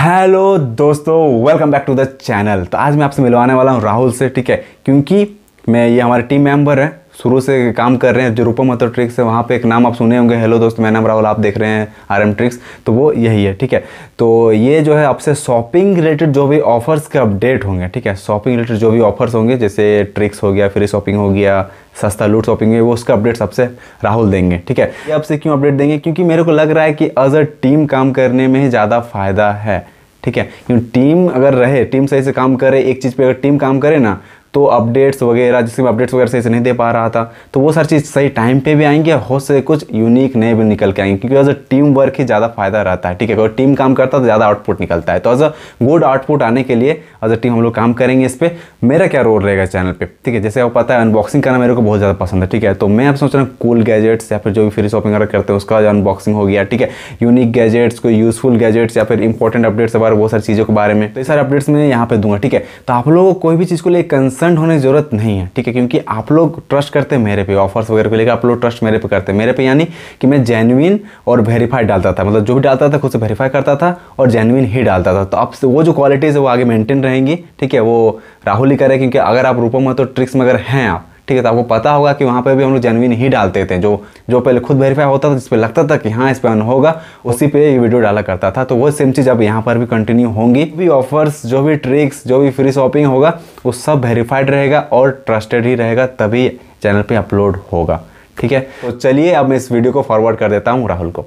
hello दोस्तों welcome back to the channel तो आज मैं आपसे मिलवाने वाला हूँ राहुल से ठीक है क्योंकि मैं ये हमारे टीम मेंबर है शुरू से काम कर रहे हैं जो रूपम मतलब ट्रिक्स है वहाँ पे एक नाम आप सुने होंगे हेलो दोस्त मैं नाम राहुल आप देख रहे हैं आर एम ट्रिक्स तो वो यही है ठीक है तो ये जो है आपसे शॉपिंग रिलेटेड जो भी ऑफर्स के अपडेट होंगे ठीक है शॉपिंग रिलेटेड जो भी ऑफर्स होंगे जैसे ट्रिक्स हो गया फ्री शॉपिंग हो गया सस्ता लूट शॉपिंग है वो उसका अपडेट्स आपसे राहुल देंगे ठीक है ये आपसे क्यों अपडेट देंगे क्योंकि मेरे को लग रहा है कि एज अ टीम काम करने में ही ज़्यादा फ़ायदा है ठीक है क्योंकि टीम अगर रहे टीम सही से काम करे एक चीज़ पे अगर टीम काम करे ना तो अपडेट्स वगैरह जिसमें अपडेट्स वगैरह सही से नहीं दे पा रहा था तो वो सारी चीज़ सही टाइम पे भी आएंगे और हो से कुछ यूनिक नए भी निकल के आएंगे क्योंकि एज अ टीम वर्क ही ज़्यादा फायदा रहता है ठीक है अगर टीम काम करता है तो ज़्यादा आउटपुट निकलता है तो एज अ गुड आउटपुट आने के लिए एज अ टीम हम लोग काम करेंगे इस पर मेरा क्या रोल रहेगा चैनल पर ठीक है जैसे आपको पता है अनबॉक्सिंग करना मेरे को बहुत ज़्यादा पसंद है ठीक है तो मैं आप सोच रहा हूँ कूल गैजेट्स या फिर जो भी फ्री शॉपिंग वगैरह करते हैं उसका अनबॉक्सिंग हो गया ठीक है यूनिक गैजेट्स कोई यूजफुल गैजेट्स या फिर इंपॉर्टेंट अपडेट्स में बहुत सारी चीज़ों के बारे में तो ये सारे अपडेट्स मैं यहाँ पर दूंगा ठीक है तो आप लोगों को कोई भी चीज़ को लेकर कंसर्न होने की ज़रूरत नहीं है ठीक है क्योंकि आप लोग ट्रस्ट करते हैं मेरे पे ऑफर्स वगैरह को लेकर आप लोग ट्रस्ट मेरे पे करते हैं मेरे पे यानी कि मैं जेनुइन और वेरीफाइड डालता था मतलब जो भी डालता था खुद से वेरीफाई करता था और जेनुइन ही डालता था तो आप वो जो क्वालिटीज़ है वो आगे मेंटेन रहेंगी ठीक है वो राहुल ही करें क्योंकि अगर आप रूपम हो तो ट्रिक्स में अगर हैं आप ठीक है तो आपको पता होगा कि वहाँ पर भी हम लोग जेनविन ही डालते थे जो जो पहले खुद वेरीफाई होता था जिस पर लगता था कि हाँ इस पर अन होगा उसी पर ये वीडियो डाला करता था तो वो सेम चीज़ अब यहाँ पर भी कंटिन्यू होंगी भी ऑफर्स जो भी ट्रिक्स जो भी फ्री शॉपिंग होगा वो सब वेरीफाइड रहेगा और ट्रस्टेड ही रहेगा तभी चैनल पर अपलोड होगा ठीक है तो चलिए अब मैं इस वीडियो को फॉरवर्ड कर देता हूँ राहुल को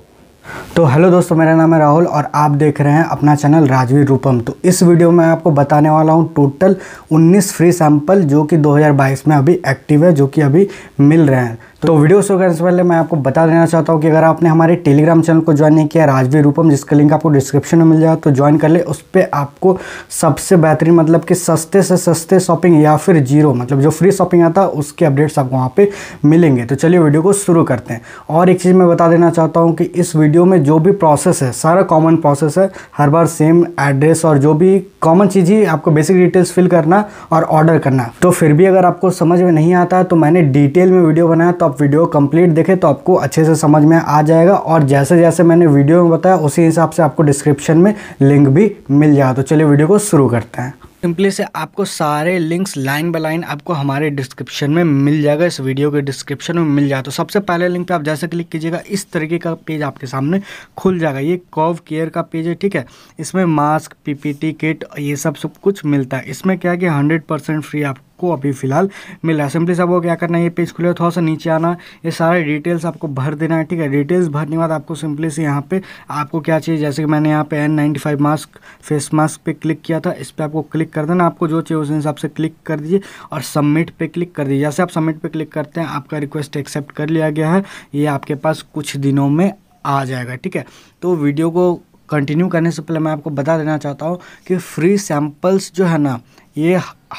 तो हेलो दोस्तों मेरा नाम है राहुल और आप देख रहे हैं अपना चैनल राजवीर रूपम तो इस वीडियो में आपको बताने वाला हूं टोटल 19 फ्री सैंपल जो कि 2022 में अभी एक्टिव है जो कि अभी मिल रहे हैं तो वीडियो शुरू करने से पहले मैं आपको बता देना चाहता हूँ कि अगर आपने हमारे टेलीग्राम चैनल को ज्वाइन नहीं किया राजवी रूपम जिसका लिंक आपको डिस्क्रिप्शन में मिल जाए तो ज्वाइन कर ले उस पर आपको सबसे बेहतरीन मतलब कि सस्ते से सस्ते शॉपिंग या फिर जीरो मतलब जो फ्री शॉपिंग आता है उसके अपडेट्स आपको वहाँ पर मिलेंगे तो चलिए वीडियो को शुरू करते हैं और एक चीज़ मैं बता देना चाहता हूँ कि इस वीडियो में जो भी प्रोसेस है सारा कॉमन प्रोसेस है हर बार सेम एड्रेस और जो भी कॉमन चीज़ ही आपको बेसिक डिटेल्स फिल करना और ऑर्डर करना तो फिर भी अगर आपको समझ में नहीं आता है तो मैंने डिटेल में वीडियो बनाया तो आप वीडियो कंप्लीट देखें तो आपको अच्छे से समझ में आ जाएगा और जैसे जैसे मैंने वीडियो में बताया उसी हिसाब से आपको डिस्क्रिप्शन में लिंक भी मिल जाएगा तो चलिए वीडियो को शुरू करते हैं सिंपली से आपको सारे लिंक्स लाइन बाय लाइन आपको हमारे डिस्क्रिप्शन में मिल जाएगा इस वीडियो के डिस्क्रिप्शन में मिल जाएगा तो सबसे पहले लिंक पे आप जैसे क्लिक कीजिएगा इस तरीके का पेज आपके सामने खुल जाएगा ये कॉव केयर का पेज है ठीक है इसमें मास्क पीपीटी किट ये सब सब कुछ मिलता है इसमें क्या है कि हंड्रेड परसेंट फ्री आप आपको अभी फिलहाल मिला सिंपली आपको क्या करना है ये पेज खुले थोड़ा सा नीचे आना ये सारे डिटेल्स आपको भर देना है ठीक है डिटेल्स भरने के बाद आपको सिंपली से यहाँ पे आपको क्या चाहिए जैसे कि मैंने यहाँ पे N ninety five mask face mask पर क्लिक किया था इस पर आपको क्लिक कर देना आपको जो चाहिए उस हिसाब से क्लिक कर दीजिए और सबमिट पर क्लिक कर दीजिए जैसे आप सबमिट पर क्लिक करते हैं आपका रिक्वेस्ट एक्सेप्ट कर लिया गया है ये आपके पास कुछ दिनों में आ जाएगा ठीक है तो वीडियो को कंटिन्यू करने से पहले मैं आपको बता देना चाहता हूँ कि फ्री सैम्पल्स जो है ना ये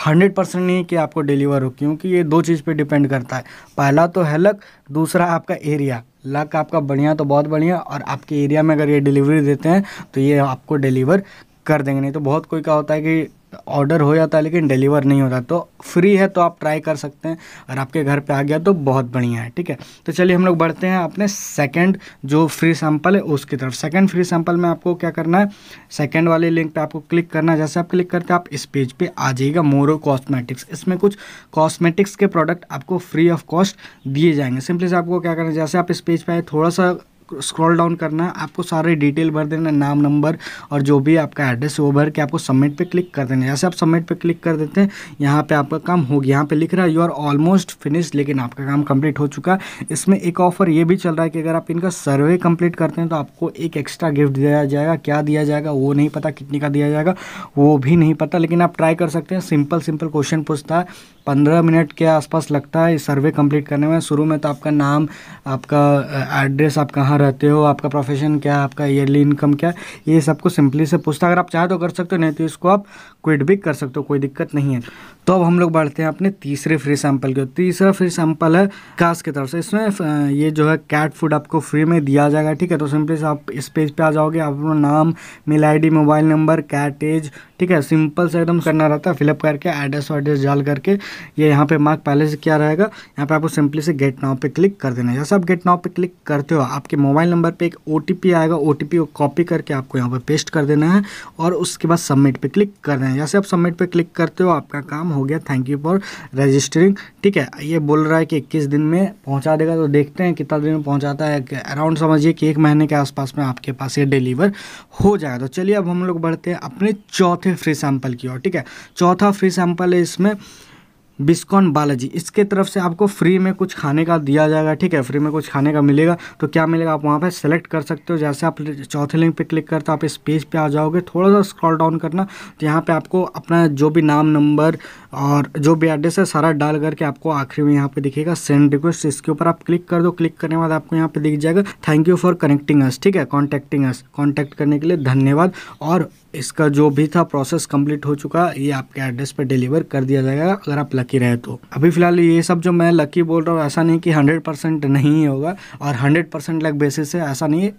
हंड्रेड परसेंट नहीं कि आपको डिलीवर हो क्योंकि ये दो चीज़ पे डिपेंड करता है पहला तो है लक दूसरा आपका एरिया लक आपका बढ़िया तो बहुत बढ़िया और आपके एरिया में अगर ये डिलीवरी देते हैं तो ये आपको डिलीवर कर देंगे नहीं तो बहुत कोई क्या होता है कि ऑर्डर हो जाता है लेकिन डिलीवर नहीं होता तो फ्री है तो आप ट्राई कर सकते हैं और आपके घर पे आ गया तो बहुत बढ़िया है ठीक है तो चलिए हम लोग बढ़ते हैं अपने सेकंड जो फ्री सैंपल है उसकी तरफ सेकंड फ्री सैंपल में आपको क्या करना है सेकंड वाले लिंक पे आपको क्लिक करना है जैसे आप क्लिक करते हैं आप इस पेज पे आ जाइएगा मोरो कॉस्मेटिक्स इसमें कुछ कॉस्मेटिक्स के प्रोडक्ट आपको फ्री ऑफ कॉस्ट दिए जाएंगे सिंपली से आपको क्या करना है जैसे आप इस पेज पर आए थोड़ा सा स्क्रॉल डाउन करना है आपको सारे डिटेल भर देना नाम नंबर और जो भी आपका एड्रेस है वो भर के आपको सबमिट पे क्लिक कर देना जैसे आप सबमिट पे क्लिक कर देते हैं यहाँ पे आपका काम हो गया यहाँ पे लिख रहा है यू आर ऑलमोस्ट फिनिश लेकिन आपका काम कंप्लीट हो चुका है इसमें एक ऑफर ये भी चल रहा है कि अगर आप इनका सर्वे कंप्लीट करते हैं तो आपको एक एक्स्ट्रा गिफ्ट दिया जाएगा क्या दिया जाएगा वो नहीं पता कितने का दिया जाएगा वो भी नहीं पता लेकिन आप ट्राई कर सकते हैं सिंपल सिंपल क्वेश्चन पूछता है पंद्रह मिनट के आसपास लगता है सर्वे कंप्लीट करने में शुरू में तो आपका नाम आपका एड्रेस आप कहाँ कहाँ रहते हो आपका प्रोफेशन क्या आपका ईयरली इनकम क्या ये सबको सिंपली से पूछता अगर आप चाहे तो कर सकते हो नहीं तो इसको आप क्विट भी कर सकते हो कोई दिक्कत नहीं है तो अब हम लोग बढ़ते हैं अपने तीसरे फ्री सैंपल के तीसरा फ्री सैंपल है कास की तरफ से इसमें ये जो है कैट फूड आपको फ्री में दिया जाएगा ठीक है तो सिंपली से आप इस पेज पर आ जाओगे आप अपना नाम मेल आई मोबाइल नंबर कैट एज ठीक है सिंपल से एकदम करना रहता है फिलअप करके एड्रेस वड्रेस डाल करके ये यहाँ पे मार्क पहले से क्या रहेगा यहाँ पे आपको सिंपली से गेट नाव पे क्लिक कर देना जैसे आप गेट नाव पे क्लिक करते हो आपके मोबाइल नंबर पे एक ओ आएगा ओ को कॉपी करके आपको यहाँ पर पेस्ट कर देना है और उसके बाद सबमिट पे क्लिक कर देना है जैसे आप सबमिट पे क्लिक करते हो आपका काम हो गया थैंक यू फॉर रजिस्टरिंग ठीक है ये बोल रहा है कि इक्कीस दिन में पहुँचा देगा तो देखते हैं कितना दिन में पहुँचाता है अराउंड समझिए कि एक महीने के आसपास में आपके पास ये डिलीवर हो जाएगा तो चलिए अब हम लोग बढ़ते हैं अपने चौथे फ्री सैम्पल की ओर ठीक है चौथा फ्री सैम्पल है इसमें बिस्कॉन बालाजी इसके तरफ से आपको फ्री में कुछ खाने का दिया जाएगा ठीक है फ्री में कुछ खाने का मिलेगा तो क्या मिलेगा आप वहाँ पे सेलेक्ट कर सकते हो जैसे आप चौथे लिंक पे क्लिक करते हो आप इस पेज पे आ जाओगे थोड़ा सा स्क्रॉल डाउन करना तो यहाँ पे आपको अपना जो भी नाम नंबर और जो भी एड्रेस है सारा डाल करके आपको आखिरी में यहाँ पर दिखेगा सेंड रिक्वेस्ट इसके ऊपर आप क्लिक कर दो क्लिक करने के बाद आपको यहाँ पर दिख जाएगा thank you for connecting us ठीक है कॉन्टैक्टिंग अस कॉन्टैक्ट करने के लिए धन्यवाद और इसका जो भी था प्रोसेस कंप्लीट हो चुका ये आपके एड्रेस पर डिलीवर कर दिया जाएगा अगर आप लकी रहे तो अभी फिलहाल ये सब जो मैं लकी बोल रहा हूँ ऐसा नहीं कि हंड्रेड परसेंट नहीं होगा और हंड्रेड परसेंट लग बेसिस है ऐसा नहीं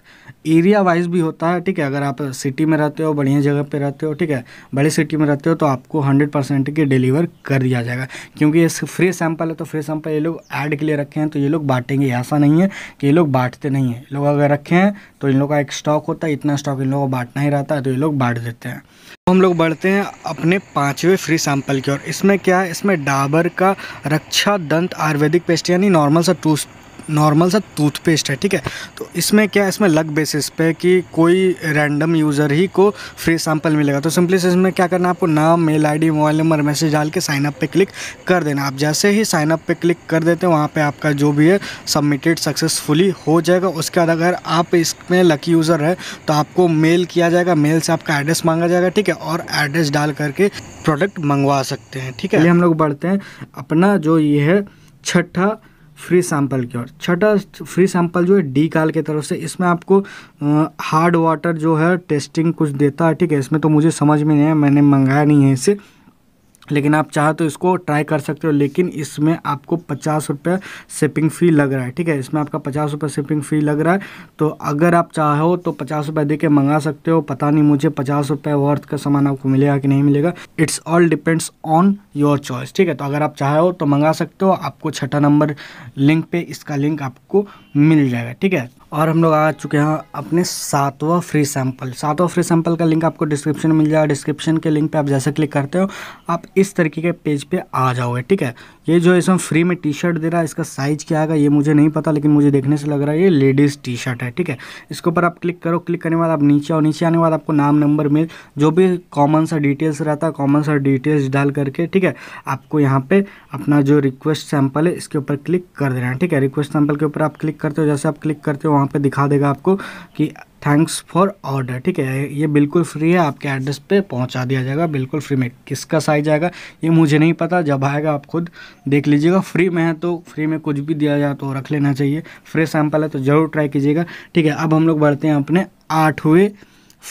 एरिया वाइज भी होता है ठीक है अगर आप सिटी में रहते हो बढ़िया जगह पर रहते हो ठीक है बड़ी सिटी में रहते हो तो आपको हंड्रेड परसेंट की डिलीवर कर दिया जाएगा क्योंकि ये फ्री सैंपल है तो फ्री सैम्पल ये लोग ऐड के लिए रखे हैं तो ये लोग बांटेंगे ऐसा नहीं है कि ये लोग बांटते नहीं हैं लोग अगर रखे हैं तो इन लोग का एक स्टॉक होता है इतना स्टॉक इन लोगों को बांटना ही रहता है तो ये लोग बांट देते हैं तो हम लोग बढ़ते हैं अपने पांचवे फ्री सैंपल की ओर इसमें क्या है इसमें डाबर का रक्षा दंत आयुर्वेदिक पेस्ट यानी नॉर्मल सा टूथ नॉर्मल सा टूथपेस्ट है ठीक है तो इसमें क्या है इसमें लग बेसिस पे कि कोई रैंडम यूज़र ही को फ्री सैम्पल मिलेगा तो सिंपली से इसमें क्या करना आपको नाम mail ID mobile number message डाल के साइनअप पे क्लिक कर देना आप जैसे ही साइनअप पे क्लिक कर देते हैं वहाँ पर आपका जो भी है सबमिटेड सक्सेसफुली हो जाएगा उसके बाद अगर आप इसमें लकी यूज़र है तो आपको मेल किया जाएगा मेल से आपका एड्रेस मांगा जाएगा ठीक है और एड्रेस डाल करके प्रोडक्ट मंगवा सकते हैं ठीक है हम लोग बढ़ते हैं अपना जो ये है छठा फ्री सैंपल की ओर छठा फ्री सैंपल जो है डी काल की तरफ से इसमें आपको हार्ड वाटर जो है टेस्टिंग कुछ देता है ठीक है इसमें तो मुझे समझ में नहीं है मैंने मंगाया नहीं है इसे लेकिन आप चाहे तो इसको ट्राई कर सकते हो लेकिन इसमें आपको पचास रुपये शिपिंग फ़ी लग रहा है ठीक है इसमें आपका पचास रुपये शिपिंग फ़ी लग रहा है तो अगर आप चाहो तो पचास रुपये दे के मंगा सकते हो पता नहीं मुझे पचास रुपये वर्थ का सामान आपको मिलेगा कि नहीं मिलेगा it's all depends on your choice ठीक है तो अगर आप चाहे हो तो मंगा सकते हो आपको छठा नंबर लिंक पर इसका लिंक आपको मिल जाएगा ठीक है और हम लोग आ चुके हैं अपने सातवां फ्री सैंपल सातवां फ्री सैंपल का लिंक आपको डिस्क्रिप्शन में मिल जाएगा डिस्क्रिप्शन के लिंक पे आप जैसे क्लिक करते हो आप इस तरीके के पेज पे आ जाओगे ठीक है ये जो इसमें फ्री में टी शर्ट दे रहा है इसका साइज़ क्या आएगा ये मुझे नहीं पता लेकिन मुझे देखने से लग रहा है ये लेडीज़ टी शर्ट है ठीक है इसके ऊपर आप क्लिक करो क्लिक करने के बाद आप नीचे और नीचे आने के बाद आपको नाम नंबर मेल जो भी कॉमन सा डिटेल्स रहता है कॉमन सा डिटेल्स डाल करके ठीक है आपको यहाँ पर अपना जो रिक्वेस्ट सैंपल है इसके ऊपर क्लिक कर देना है ठीक है रिक्वेस्ट सैंपल के ऊपर आप क्लिक करते हो जैसे आप क्लिक करते हो वहाँ पर दिखा देगा आपको कि थैंक्स फॉर ऑर्डर ठीक है ये बिल्कुल फ्री है आपके एड्रेस पे पहुंचा दिया जाएगा बिल्कुल फ्री में किसका साइज आएगा ये मुझे नहीं पता जब आएगा आप खुद देख लीजिएगा फ्री में है तो फ्री में कुछ भी दिया जाए तो रख लेना चाहिए फ्रेश सैंपल है तो ज़रूर ट्राई कीजिएगा ठीक है अब हम लोग बढ़ते हैं अपने आठवें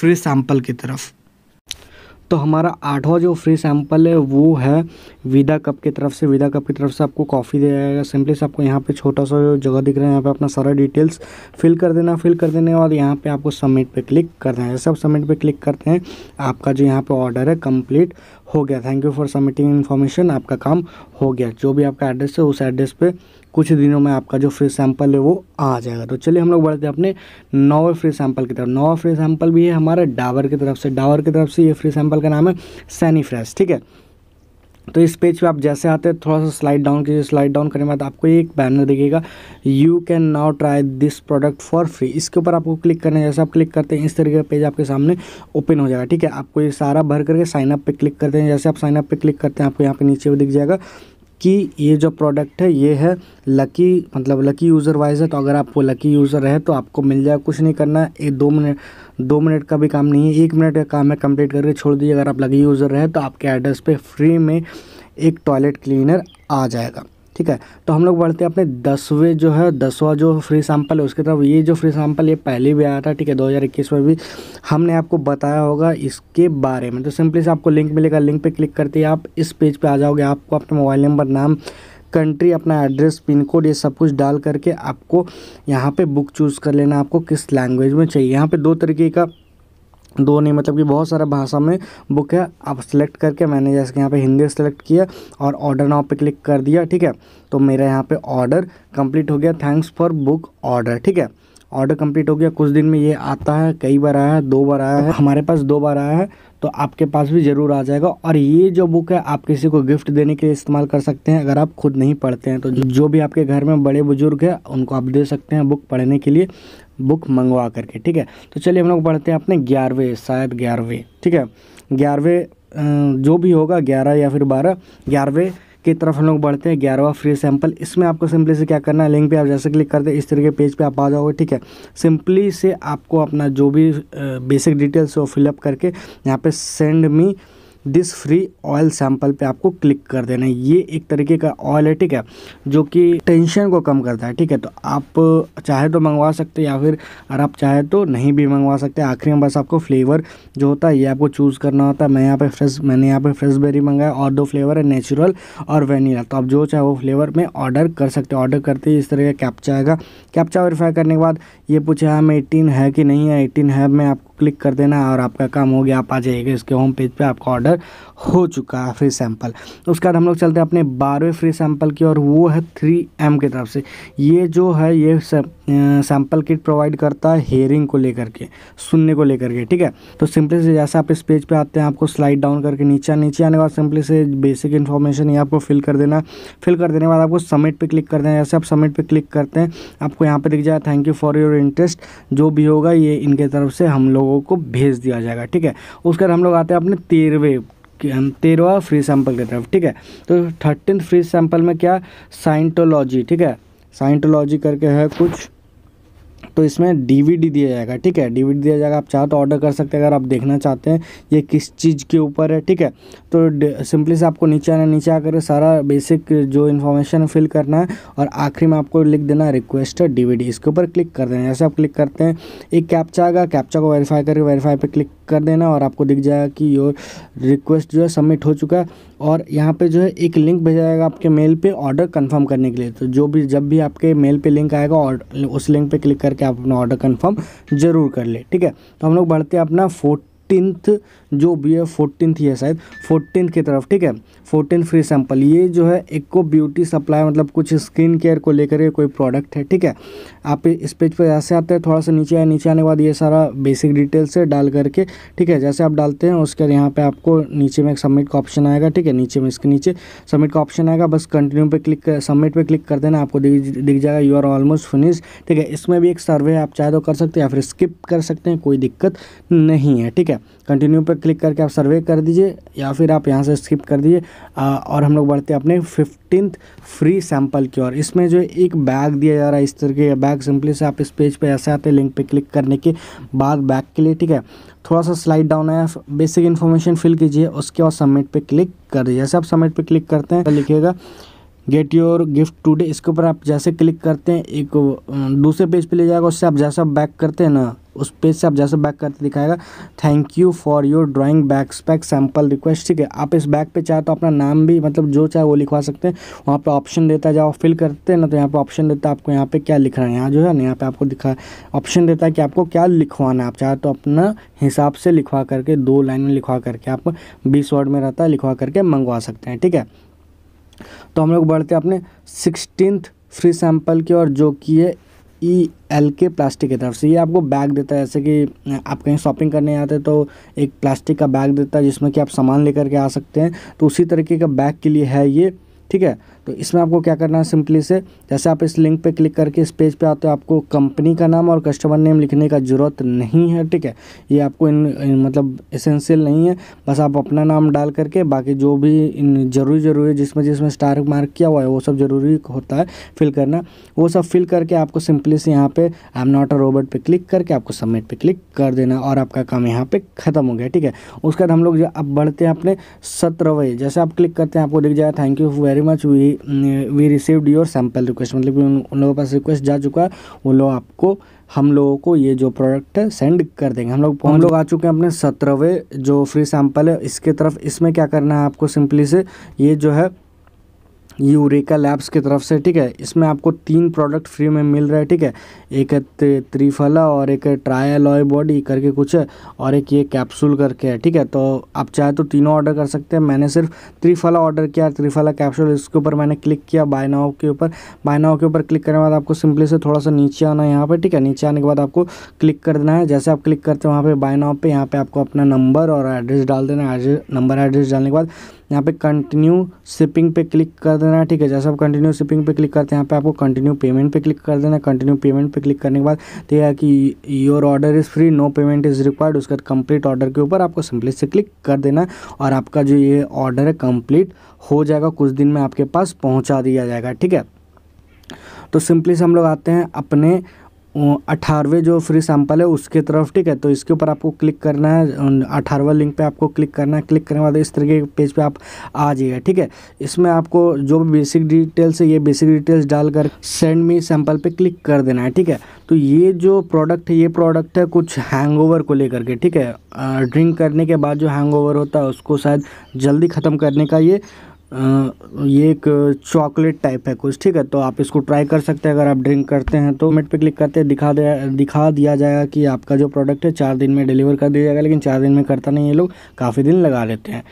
फ्री सैंपल की तरफ तो हमारा आठवां जो फ्री सैम्पल है वो है विदा कप की तरफ से विदा कप की तरफ से आपको कॉफ़ी दिया जाएगा सिंपली से आपको यहाँ पे छोटा सा जो जगह दिख रहा है यहाँ पे अपना सारा डिटेल्स फिल कर देना फिल कर देने के बाद यहाँ पे आपको सबमिट पे क्लिक करना है जैसे आप सबमिट पे क्लिक करते हैं आपका जो यहाँ पर ऑर्डर है कम्प्लीट हो गया thank you for submitting information आपका काम हो गया जो भी आपका एड्रेस है उस एड्रेस पर कुछ दिनों में आपका जो फ्री सैम्पल है वो आ जाएगा तो चलिए हम लोग बढ़ते हैं अपने नौवे फ्री सैंपल की तरफ नौवा फ्री सैंपल भी है हमारे डावर की तरफ से डावर की तरफ से ये फ्री सैंपल का नाम है सैनी फ्रेश ठीक है तो इस पेज पे आप जैसे आते हैं थोड़ा सा स्लाइड डाउन कीजिए स्लाइड डाउन करने के बाद आपको एक बैनर दिखेगा you can now try this product for free इसके ऊपर आपको क्लिक करना है जैसे आप क्लिक करते हैं इस तरीके का पेज आपके सामने ओपन हो जाएगा ठीक है आपको ये सारा भर करके साइनअप पे क्लिक करते हैं जैसे आप साइनअप पर क्लिक करते हैं आपको यहाँ पर नीचे दिख जाएगा कि ये जो प्रोडक्ट है ये है लकी मतलब लकी यूज़र वाइज है तो अगर आप वो लकी यूज़र है तो आपको मिल जाएगा कुछ नहीं करना है दो मिनट दो मिनट का भी काम नहीं है एक मिनट का काम है कंप्लीट करके छोड़ दीजिए अगर आप लकी यूज़र हैं तो आपके एड्रेस पर फ्री में एक टॉयलेट क्लीनर आ जाएगा ठीक है तो हम लोग बढ़ते हैं अपने दसवें जो है दसवा जो फ्री सैम्पल है उसके तरफ ये जो फ्री सैम्पल ये पहले भी आया था ठीक है 2021 में भी हमने आपको बताया होगा इसके बारे में तो सिंपली से आपको लिंक मिलेगा लिंक पे क्लिक करते ही आप इस पेज पे आ जाओगे आपको अपने मोबाइल नंबर नाम कंट्री अपना एड्रेस पिन कोड ये सब कुछ डाल करके आपको यहाँ पे बुक चूज़ कर लेना आपको किस लैंग्वेज में चाहिए यहाँ पे दो तरीके का दो नहीं मतलब कि बहुत सारा भाषा में बुक है आप सेलेक्ट करके मैंने जैसे कि यहाँ पे हिंदी सेलेक्ट किया और ऑर्डर नाव पे क्लिक कर दिया ठीक है तो मेरा यहाँ पे ऑर्डर कंप्लीट हो गया थैंक्स फॉर बुक ऑर्डर ठीक है ऑर्डर कंप्लीट हो गया कुछ दिन में ये आता है कई बार आया है दो बार आया है हमारे पास दो बार आया है तो आपके पास भी ज़रूर आ जाएगा और ये जो बुक है आप किसी को गिफ्ट देने के लिए इस्तेमाल कर सकते हैं अगर आप खुद नहीं पढ़ते हैं तो जो भी आपके घर में बड़े बुजुर्ग हैं उनको आप दे सकते हैं बुक पढ़ने के लिए बुक मंगवा करके ठीक है तो चलिए हम लोग बढ़ते हैं अपने ग्यारहवें शायद ग्यारहवें ठीक है ग्यारहवें जो भी होगा ग्यारह या फिर बारह ग्यारहवें की तरफ हम लोग बढ़ते हैं ग्यारहवा फ्री सैंपल इसमें आपको सिंपली से क्या करना है लिंक पे आप जैसे क्लिक कर हैं इस तरीके पेज पे आप आ जाओगे ठीक है सिंपली से आपको अपना जो भी बेसिक डिटेल्स वो फिलअप करके यहाँ पे send me this free oil sample पे आपको क्लिक कर देना है ये एक तरीके का ऑयल है ठीक है जो कि टेंशन को कम करता है ठीक है तो आप चाहे तो मंगवा सकते या फिर अगर आप चाहे तो नहीं भी मंगवा सकते आखिरी में बस आपको फ्लेवर जो होता है ये आपको चूज़ करना होता है मैं यहाँ पे फ्रेश मैंने यहाँ पे फ्रेश बेरी मंगाया और दो फ्लेवर है नेचुरल और वेनीला तो आप जो चाहे वो फ्लेवर में ऑर्डर कर सकते ऑर्डर करते ही इस तरह का कैप्चा आएगा कैप्चा वेरीफाई करने के बाद ये पूछा है हाँ, हमें एटीन है कि नहीं है एटीन है मैं आपको क्लिक कर देना और आपका काम हो गया आप आ जाइएगा इसके होम पेज पे आपका ऑर्डर हो चुका है फ्री सैम्पल उसके बाद हम लोग चलते हैं अपने बारहवें फ्री सैम्पल की और वो है थ्री एम की तरफ से ये जो है ये सैम्पल किट प्रोवाइड करता है हेयरिंग को लेकर के सुनने को लेकर के ठीक है तो सिंपली से जैसे आप इस पेज पे आते हैं आपको स्लाइड डाउन करके नीचे नीचे आने के बाद सिंपली से बेसिक इन्फॉर्मेशन ये आपको फिल कर देना फिल कर देने के बाद आपको सबमिट पे क्लिक कर देना जैसे आप सबमिट पे क्लिक करते हैं आपको यहाँ पे दिख जाए thank you for your interest जो भी होगा ये इनके तरफ से हम लोगों लोगों को भेज दिया जाएगा ठीक है उसके बाद हम लोग आते हैं अपने तेरहवें तेरहवा फ्री सैंपल की तरफ ठीक है तो थर्टीन फ्री सैंपल में क्या साइंटोलॉजी ठीक है साइंटोलॉजी करके है कुछ तो इसमें डीवीडी दिया जाएगा ठीक है डीवीडी दिया जाएगा आप चाहो तो ऑर्डर कर सकते हैं अगर आप देखना चाहते हैं ये किस चीज़ के ऊपर है ठीक है तो सिंपली से आपको नीचे आना नीचे आकर सारा बेसिक जो इन्फॉर्मेशन है फिल करना है और आखिरी में आपको लिख देना है रिक्वेस्टेड डीवीडी इसके ऊपर क्लिक कर देना जैसे आप क्लिक करते हैं एक कैप्चा आएगा कैप्चा को वेरीफाई करके वेरीफाई पर क्लिक कर देना और आपको दिख जाएगा कि योर रिक्वेस्ट जो है सबमिट हो चुका है और यहाँ पर जो है एक लिंक भेजा जाएगा आपके मेल पर ऑर्डर कन्फर्म करने के लिए तो जो भी जब भी आपके मेल पर लिंक आएगा उस लिंक पर क्लिक कर करके आप अपना ऑर्डर कन्फर्म जरूर कर ले ठीक है तो हम लोग बढ़ते हैं अपना फोर्थ फोर्टीनथ जो भी है फोर्टीनथ ये है शायद फोर्टीन की तरफ ठीक है फोर्टीन फ्री सैम्पल ये जो है एको ब्यूटी सप्लाई मतलब कुछ स्किन केयर को लेकर के कोई प्रोडक्ट है ठीक है आप इस पेज पर जैसे आते हैं थोड़ा सा नीचे आए नीचे आने के बाद ये सारा बेसिक डिटेल्स है डाल करके ठीक है जैसे आप डालते हैं उसके यहाँ पर आपको नीचे में एक सबमिट का ऑप्शन आएगा ठीक है नीचे में इसके नीचे सबमिट का ऑप्शन आएगा बस कंटिन्यू पर क्लिक सबमिट पर क्लिक कर देना आपको दिख जाएगा यू आर ऑलमोस्ट फिनिश ठीक है इसमें भी एक सर्वे आप चाहे तो कर सकते हैं या फिर स्किप कर सकते हैं कोई दिक्कत नहीं है ठीक है है कंटिन्यू पर क्लिक करके आप सर्वे कर दीजिए या फिर आप यहाँ से स्किप कर दीजिए और हम लोग बढ़ते हैं अपने फिफ्टीन फ्री सैम्पल की और इसमें जो एक बैग दिया जा रहा है इस तरह के बैग सिंपली से आप इस पेज पर ऐसे आते हैं लिंक पर क्लिक करने के बाद बैग के लिए ठीक है थोड़ा सा स्लाइड डाउन है बेसिक इन्फॉर्मेशन फिल कीजिए उसके बाद सबमिट पे क्लिक कर दीजिए जैसे आप सबमिट पे क्लिक करते हैं तो लिखिएगा गेट योर गिफ्ट टूडे इसके ऊपर आप जैसे क्लिक करते हैं एक दूसरे पेज पे ले जाएगा उससे आप जैसा बैक करते हैं ना उस पेज से आप जैसा बैक करते दिखाएगा thank you for your drawing back spec sample request ठीक है आप इस बैक पे चाहे तो अपना नाम भी मतलब जो चाहे वो लिखवा सकते हैं वहाँ पर ऑप्शन देता है जब आप फिल करते हैं ना तो यहाँ पर ऑप्शन देता है आपको यहाँ पर क्या लिख रहा है यहाँ जो है ना यहाँ पर आपको दिखा ऑप्शन देता है कि आपको क्या लिखवाना है आप चाहे तो अपना हिसाब से लिखवा करके दो लाइन में लिखवा करके आप बीस वर्ड में रहता है लिखवा करके मंगवा सकते हैं ठीक है तो हम लोग बढ़ते हैं अपने सिक्सटीन फ्री सैम्पल की और जो कि है ई एल के प्लास्टिक की तरफ से ये आपको बैग देता है जैसे कि आप कहीं शॉपिंग करने आते हैं तो एक प्लास्टिक का बैग देता है जिसमें कि आप सामान लेकर के आ सकते हैं तो उसी तरीके का बैग के लिए है ये ठीक है तो इसमें आपको क्या करना है सिंपली से जैसे आप इस लिंक पे क्लिक करके इस पेज पे आते हो आपको कंपनी का नाम और कस्टमर नेम लिखने का ज़रूरत नहीं है ठीक है ये आपको इन, इन मतलब इसेंशियल नहीं है बस आप अपना नाम डाल करके बाकी जो भी इन ज़रूरी ज़रूरी जिसमें जिसमें स्टार मार्क किया हुआ है वो सब ज़रूरी होता है फिल करना वो सब फिल करके आपको सिंपली से यहाँ पर I am not a robot पर क्लिक करके आपको सबमिट पर क्लिक कर देना और आपका काम यहाँ पर ख़त्म हो गया ठीक है उसके बाद हम लोग अब बढ़ते हैं अपने सत्रहवें जैसे आप क्लिक करते हैं आपको दिख जाए thank you very much we we received your sample request मतलब उन लोगों के पास रिक्वेस्ट जा चुका है वो लोग आपको हम लोगों को ये जो प्रोडक्ट है सेंड कर देंगे हम लोग हम लोग आ चुके हैं अपने सत्रहवें जो फ्री सैंपल है इसके तरफ इसमें क्या करना है आपको सिंपली से ये जो है यूरेका लैब्स की तरफ से ठीक है इसमें आपको तीन प्रोडक्ट फ्री में मिल रहा है ठीक है एक है त्रिफला और एक ट्रायल ऑय बॉडी करके कुछ है और एक ये कैप्सूल करके है ठीक है तो आप चाहे तो तीनों ऑर्डर कर सकते हैं मैंने सिर्फ त्रिफला ऑर्डर किया त्रिफला कैप्सूल इसके ऊपर मैंने क्लिक किया बायनाओ के ऊपर बायनाओ के ऊपर क्लिक करने के बाद आपको सिंपली से थोड़ा सा नीचे आना है यहाँ पर ठीक है नीचे आने के बाद आपको क्लिक कर देना है जैसे आप क्लिक करते हैं वहाँ पर बायनाओ पर यहाँ पर आपको अपना नंबर और एड्रेस डाल देना है नंबर एड्रेस डालने के बाद यहाँ पे कंटिन्यू शिपिंग पे क्लिक कर देना है ठीक है जैसे आप कंटिन्यू शिपिंग पे क्लिक करते हैं यहाँ पे आपको कंटिन्यू पेमेंट पे क्लिक कर देना कंटिन्यू पेमेंट पे क्लिक करने के बाद तो यह कि your order is free no payment is required उसके बाद कंप्लीट ऑर्डर के ऊपर आपको सिंपली से क्लिक कर देना और आपका जो ये ऑर्डर है कंप्लीट हो जाएगा कुछ दिन में आपके पास पहुँचा दिया जाएगा ठीक है तो सिंपली से हम लोग आते हैं अपने अठारहवें जो फ्री सैम्पल है उसके तरफ ठीक है तो इसके ऊपर आपको क्लिक करना है अठारहवा लिंक पे आपको क्लिक करना है क्लिक करने के बाद इस तरीके के पेज पे आप आ जाइएगा ठीक है इसमें आपको जो भी बेसिक डिटेल्स है ये बेसिक डिटेल्स डालकर सेंड मी सैम्पल पे क्लिक कर देना है ठीक है तो ये जो प्रोडक्ट है ये प्रोडक्ट है कुछ हैंग को लेकर के ठीक है ड्रिंक करने के बाद जो हैंग होता है उसको शायद जल्दी ख़त्म करने का ये ये एक चॉकलेट टाइप है कुछ ठीक है तो आप इसको ट्राई कर सकते हैं अगर आप ड्रिंक करते हैं तो मेट पे क्लिक करते हैं दिखा दे दिखा दिया जाएगा कि आपका जो प्रोडक्ट है चार दिन में डिलीवर कर दिया जाएगा लेकिन चार दिन में करता नहीं ये लोग काफ़ी दिन लगा लेते हैं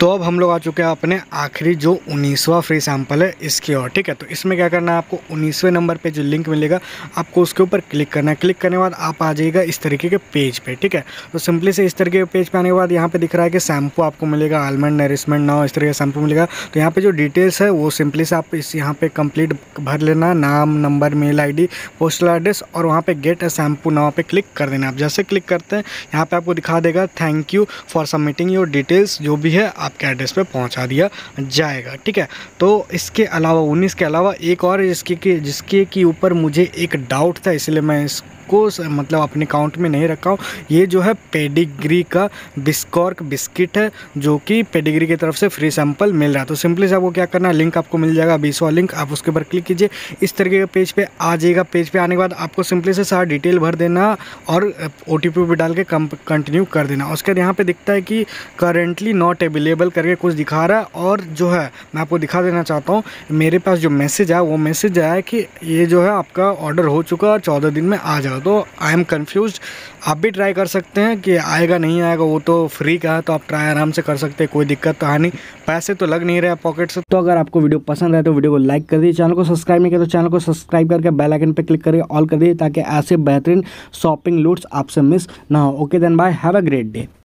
तो अब हम लोग आ चुके हैं अपने आखिरी जो उन्नीसवा फ्री सैम्पल है इसकी और ठीक है तो इसमें क्या करना है आपको उन्नीसवें नंबर पे जो लिंक मिलेगा आपको उसके ऊपर क्लिक करना है क्लिक करने के बाद आप आ जाइएगा इस तरीके के पेज पे ठीक है तो सिंपली से इस तरीके के पेज पे आने के बाद यहाँ पे दिख रहा है कि शैम्पू आपको मिलेगा आलमंड नरिशमेंट नाव इस तरीके का शैम्पू मिलेगा तो यहाँ पर जो डिटेल्स है वो सिंपली से आप इस यहाँ पर कंप्लीट भर लेना नाम नंबर मेल आई पोस्टल एड्रेस और वहाँ पर गेट अ शैम्पू नाव पर क्लिक कर देना आप जैसे क्लिक करते हैं यहाँ पर आपको दिखा देगा thank you for submitting your details जो भी है आपके एड्रेस पर पहुंचा दिया जाएगा ठीक है तो इसके अलावा उन्नीस के अलावा एक और जिसके कि जिसके कि ऊपर मुझे एक डाउट था इसलिए मैं इस को मतलब अपने अकाउंट में नहीं रखा हो ये जो है पेडिग्री का बिस्कॉर्क बिस्किट है जो कि पेडिग्री की तरफ से फ्री सैम्पल मिल रहा है तो सिंपली से आपको क्या करना है लिंक आपको मिल जाएगा बीस वाला लिंक आप उसके ऊपर क्लिक कीजिए इस तरीके का पेज पे आ जाएगा पेज पे आने के बाद आपको सिंपली से सारा डिटेल भर देना और ओ भी डाल के कंटिन्यू कर देना उसके बाद यहाँ पर दिखता है कि करेंटली नॉट अवेलेबल करके कुछ दिखा रहा है और जो है मैं आपको दिखा देना चाहता हूँ मेरे पास जो मैसेज आया वो मैसेज आया कि ये जो है आपका ऑर्डर हो चुका है और चौदह दिन में आ जाएगा कर तो आई एम कन्फ्यूज आप भी ट्राई कर सकते हैं कि आएगा नहीं आएगा वो तो फ्री का है तो आप ट्राई आराम से कर सकते हैं कोई दिक्कत तो है नहीं पैसे तो लग नहीं रहे पॉकेट से तो अगर आपको वीडियो पसंद है तो वीडियो को लाइक कर दीजिए चैनल को सब्सक्राइब नहीं किया तो चैनल को सब्सक्राइब करके बेल आइकन पर क्लिक करके ऑल कर दीजिए ताकि ऐसे बेहतरीन शॉपिंग लूट्स आपसे मिस ना हो okay then bye have a great day